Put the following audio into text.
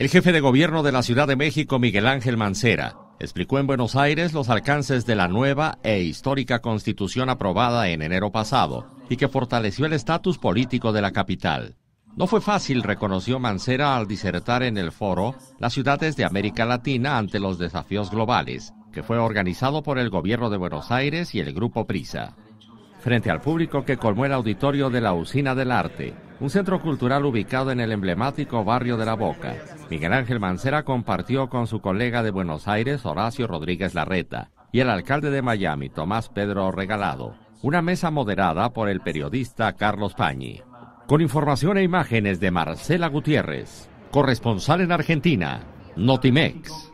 El jefe de gobierno de la Ciudad de México, Miguel Ángel Mancera, explicó en Buenos Aires los alcances de la nueva e histórica constitución aprobada en enero pasado y que fortaleció el estatus político de la capital. No fue fácil, reconoció Mancera al disertar en el foro Las ciudades de América Latina ante los desafíos globales, que fue organizado por el gobierno de Buenos Aires y el grupo Prisa. Frente al público que colmó el auditorio de la Usina del Arte, un centro cultural ubicado en el emblemático barrio de La Boca. Miguel Ángel Mancera compartió con su colega de Buenos Aires, Horacio Rodríguez Larreta, y el alcalde de Miami, Tomás Pedro Regalado, una mesa moderada por el periodista Carlos Pañi. Con información e imágenes de Marcela Gutiérrez, corresponsal en Argentina, Notimex.